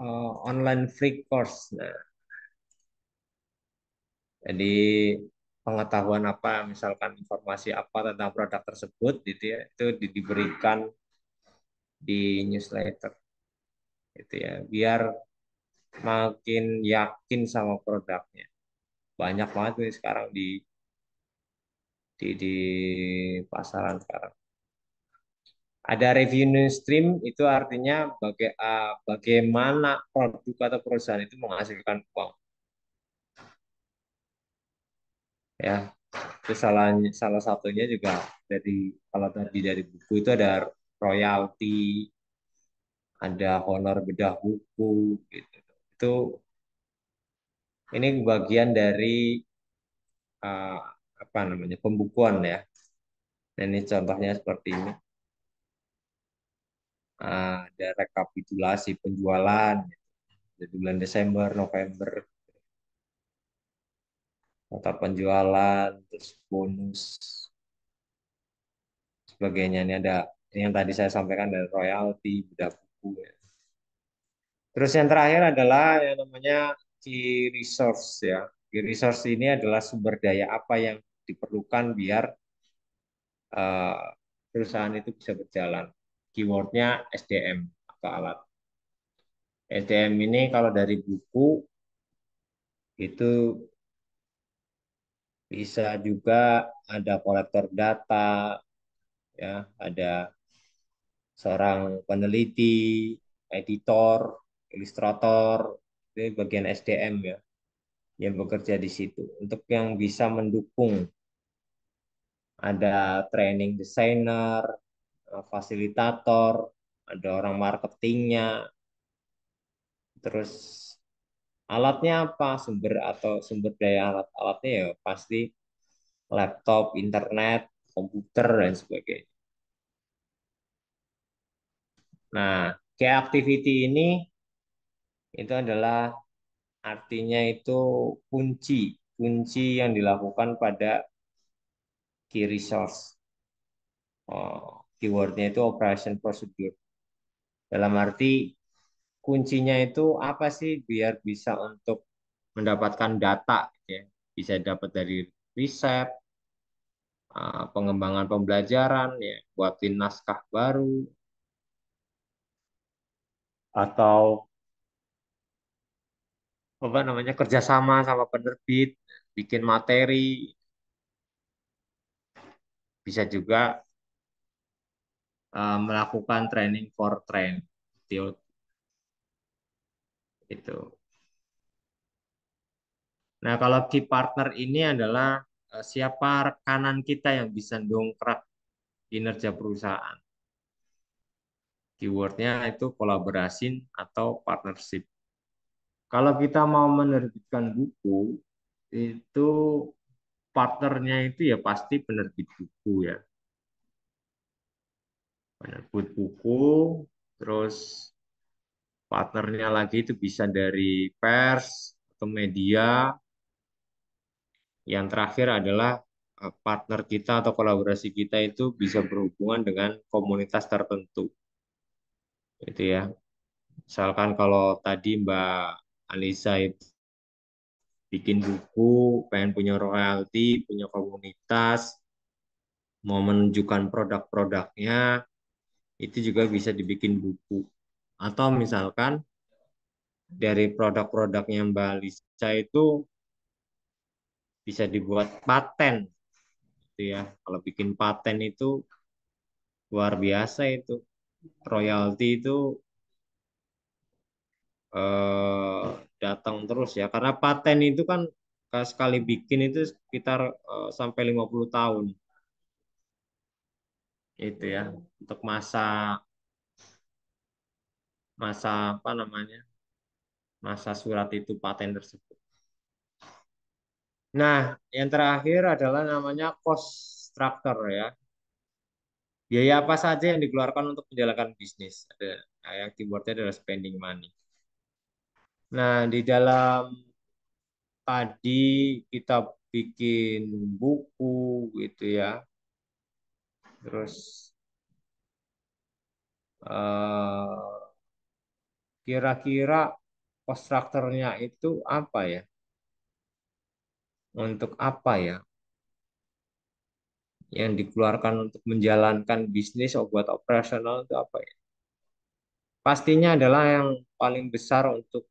uh, online free course nah jadi pengetahuan apa misalkan informasi apa tentang produk tersebut gitu ya itu di, diberikan di newsletter gitu ya biar makin yakin sama produknya banyak banget nih sekarang di di di pasaran sekarang ada revenue stream itu artinya baga ah, bagaimana produk atau perusahaan itu menghasilkan uang ya itu salah salah satunya juga dari kalau tadi dari buku itu ada royalti ada honor bedah buku gitu itu ini bagian dari uh, apa namanya pembukuan ya dan ini contohnya seperti ini eh, ada rekapitulasi penjualan gitu. di bulan Desember November atau penjualan terus bonus sebagainya ini ada yang tadi saya sampaikan dari royalti beda buku ya. terus yang terakhir adalah yang namanya key resource ya key resource ini adalah sumber daya apa yang diperlukan biar uh, perusahaan itu bisa berjalan keywordnya SDM atau alat SDM ini kalau dari buku itu bisa juga ada kolektor data, ya, ada seorang peneliti, editor, ilustrator, itu bagian SDM ya, yang bekerja di situ. Untuk yang bisa mendukung, ada training designer, fasilitator, ada orang marketingnya, terus alatnya apa sumber atau sumber daya alat-alatnya ya pasti laptop, internet, komputer dan sebagainya. Nah, kayak activity ini itu adalah artinya itu kunci, kunci yang dilakukan pada key resource. Oh, keywordnya itu operation procedure. Dalam arti kuncinya itu apa sih biar bisa untuk mendapatkan data ya bisa dapat dari riset eh, pengembangan pembelajaran ya buatin naskah baru atau apa namanya kerjasama sama penerbit bikin materi bisa juga eh, melakukan training for train itu. Nah, kalau key partner ini adalah e, siapa rekanan kita yang bisa dongkrak kinerja perusahaan. Keywordnya itu kolaborasi atau partnership. Kalau kita mau menerbitkan buku, itu partnernya itu ya pasti penerbit buku ya. Penerbit buku, terus partnernya lagi itu bisa dari pers atau media. Yang terakhir adalah eh, partner kita atau kolaborasi kita itu bisa berhubungan dengan komunitas tertentu. Itu ya. Misalkan kalau tadi Mbak Alisa itu bikin buku, pengen punya royalti, punya komunitas, mau menunjukkan produk-produknya, itu juga bisa dibikin buku. Atau misalkan dari produk-produknya Mbak Lisa itu bisa dibuat paten gitu ya. Kalau bikin paten itu luar biasa itu. Royalti itu eh, datang terus ya. Karena paten itu kan sekali bikin itu sekitar eh, sampai 50 tahun. Itu ya. Untuk masa masa apa namanya masa surat itu paten tersebut. Nah, yang terakhir adalah namanya cost structure ya. Biaya apa saja yang dikeluarkan untuk menjalankan bisnis. Ada nah, yang keywordnya adalah spending money. Nah, di dalam tadi kita bikin buku gitu ya. Terus uh, Kira-kira konstrukturnya itu apa ya? Untuk apa ya? Yang dikeluarkan untuk menjalankan bisnis atau buat operasional itu apa ya? Pastinya adalah yang paling besar untuk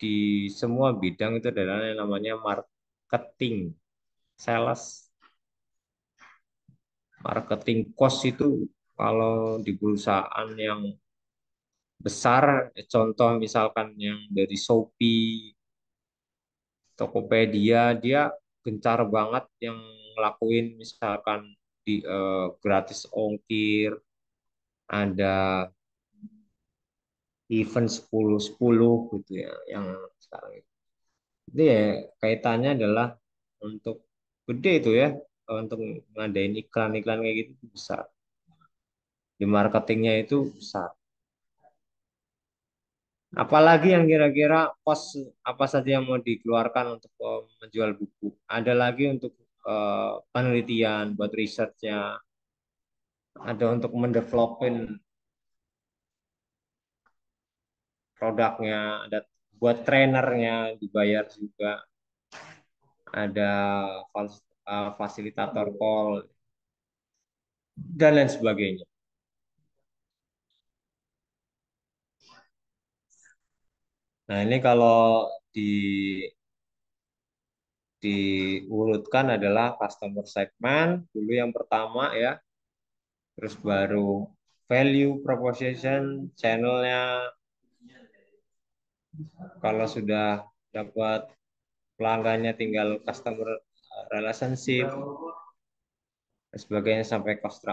di semua bidang itu adalah yang namanya marketing, sales, marketing cost itu kalau di perusahaan yang besar eh, contoh misalkan yang dari Shopee Tokopedia dia gencar banget yang ngelakuin misalkan di uh, gratis ongkir ada event 10 10 gitu ya yang sekarang itu. Jadi ya kaitannya adalah untuk gede itu ya untuk ngadain iklan-iklan kayak gitu besar. Di marketingnya itu besar. Apalagi yang kira-kira pos apa saja yang mau dikeluarkan untuk menjual buku. Ada lagi untuk eh, penelitian, buat risetnya? Ada untuk mendevelopin produknya, ada buat trainernya dibayar juga. Ada eh, fasilitator call dan lain sebagainya. Nah, ini kalau di diurutkan adalah customer segment dulu yang pertama ya. Terus baru value proposition channelnya kalau sudah dapat pelanggannya tinggal customer relationship dan sebagainya sampai cost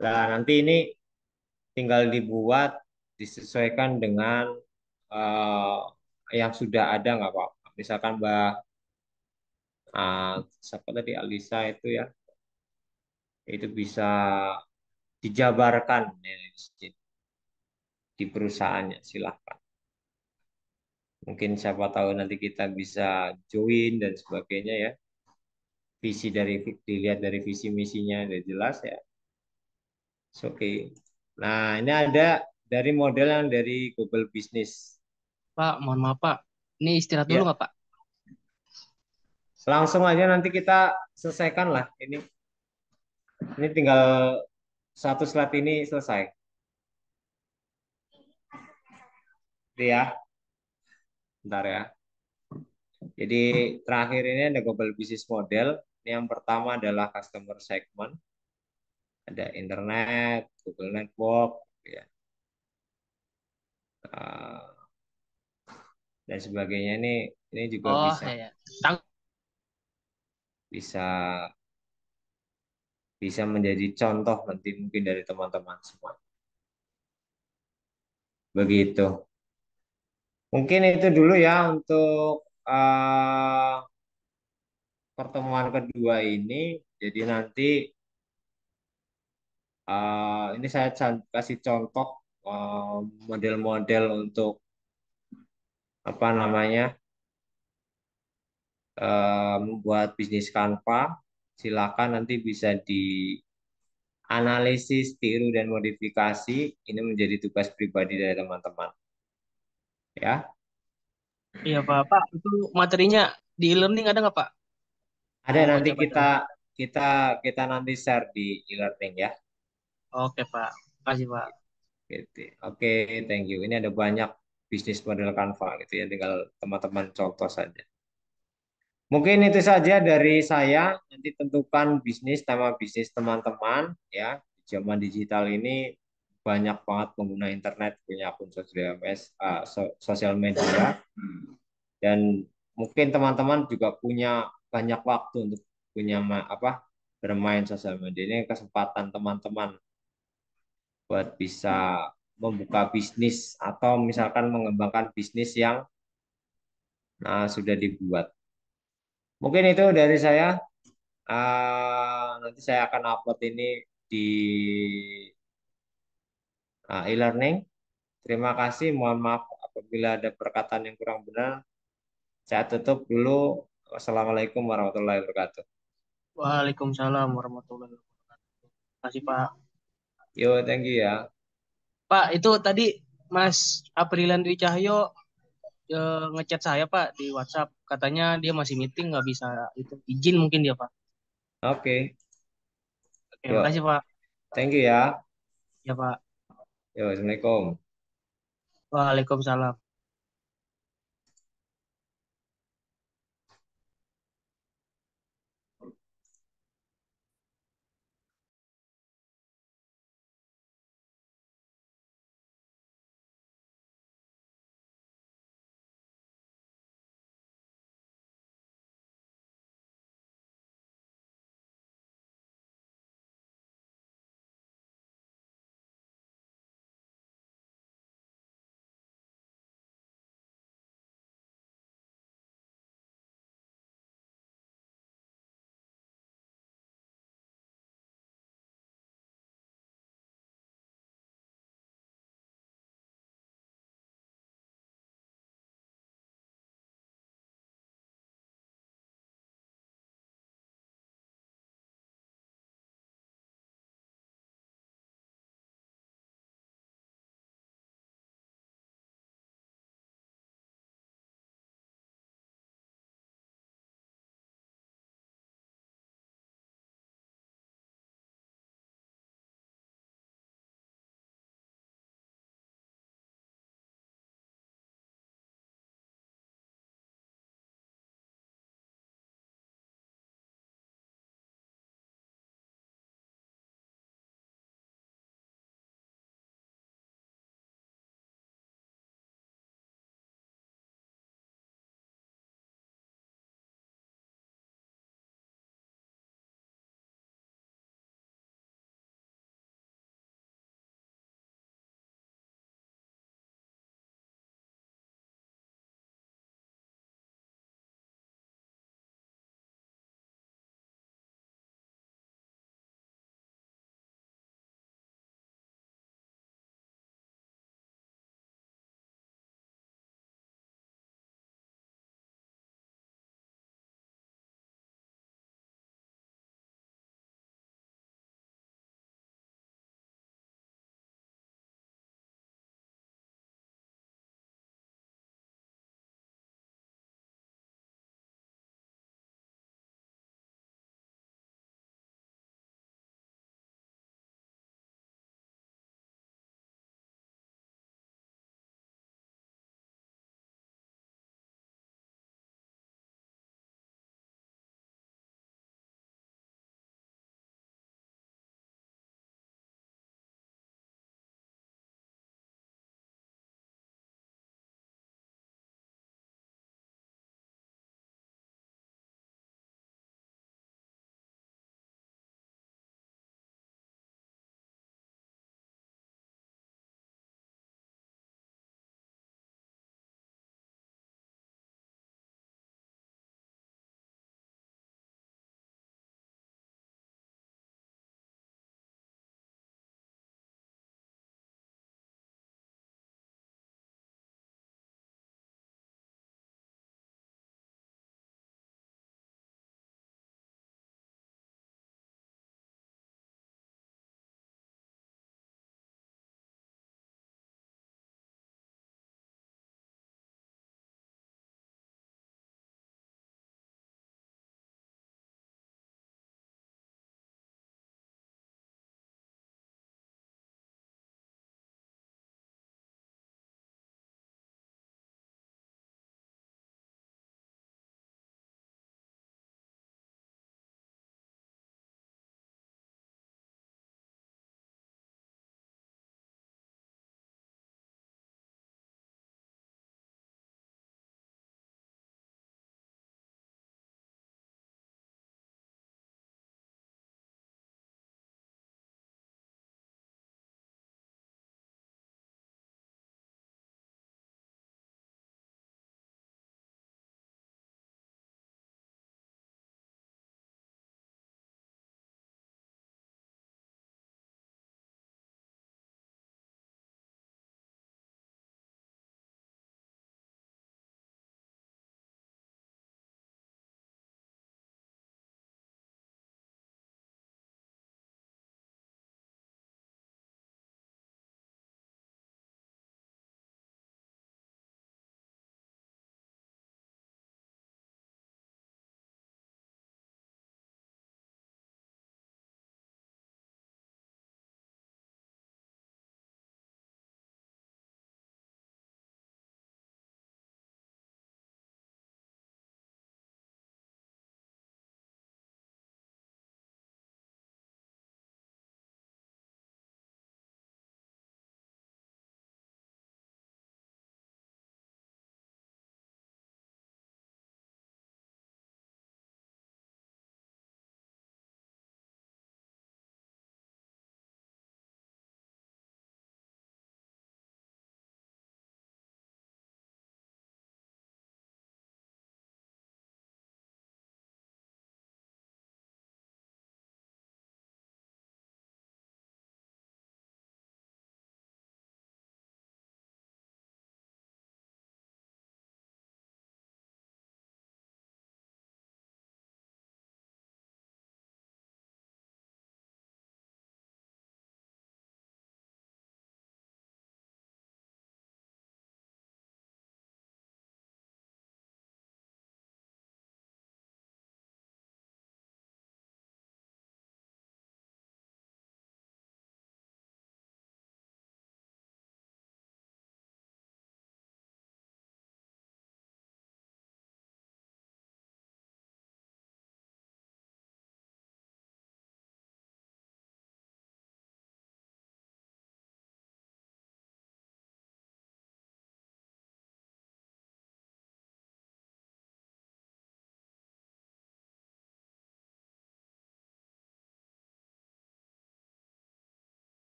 Nah, nanti ini tinggal dibuat disesuaikan dengan uh, yang sudah ada nggak Pak? Misalkan Mbak uh, siapa tadi Alisa itu ya, itu bisa dijabarkan di perusahaannya silahkan mungkin siapa tahu nanti kita bisa join dan sebagainya ya visi dari dilihat dari visi misinya sudah jelas ya oke okay. nah ini ada dari model yang dari Google Business Pak, mohon maaf Pak. Ini istirahat dulu ya. nggak Pak? Langsung aja nanti kita selesaikan lah ini. Ini tinggal satu slide ini selesai. Jadi ya. Bentar ya. Jadi terakhir ini ada global business model. Ini yang pertama adalah customer segment. Ada internet, Google Network, ya. Ah, dan sebagainya ini ini juga oh, bisa ya. Tang bisa bisa menjadi contoh nanti mungkin dari teman-teman semua. Begitu. Mungkin itu dulu ya untuk uh, pertemuan kedua ini. Jadi nanti uh, ini saya kasih contoh eh, model-model uh, model -model untuk apa namanya eh, membuat bisnis kanva silakan nanti bisa di analisis tiru dan modifikasi. Ini menjadi tugas pribadi dari teman-teman. Ya. Iya, Pak. Pak, itu materinya di e-learning ada nggak, Pak? Ada oh, nanti kita kita kita nanti share di e-learning ya. Oke, Pak. Terima kasih, Pak. Oke, thank you. Ini ada banyak bisnis model Canva gitu ya. Tinggal teman-teman contoh saja. Mungkin itu saja dari saya. Nanti tentukan bisnis tema bisnis teman-teman ya. di Zaman digital ini banyak banget pengguna internet punya akun sosial uh, sosial media dan mungkin teman-teman juga punya banyak waktu untuk punya apa bermain sosial media ini kesempatan teman-teman buat bisa membuka bisnis atau misalkan mengembangkan bisnis yang nah, sudah dibuat. Mungkin itu dari saya. Uh, nanti saya akan upload ini di uh, e-learning. Terima kasih. Mohon maaf apabila ada perkataan yang kurang benar. Saya tutup dulu. Wassalamualaikum warahmatullahi wabarakatuh. Waalaikumsalam warahmatullahi wabarakatuh. Terima kasih Pak. Yo, thank you ya. Pak, itu tadi Mas Aprilan Dwi Cahyo e, ngechat saya Pak di WhatsApp. Katanya dia masih meeting nggak bisa itu izin mungkin dia Pak. Oke. Okay. Oke, makasih Pak. Thank you ya. Ya Pak. Yo, Assalamualaikum. Waalaikumsalam.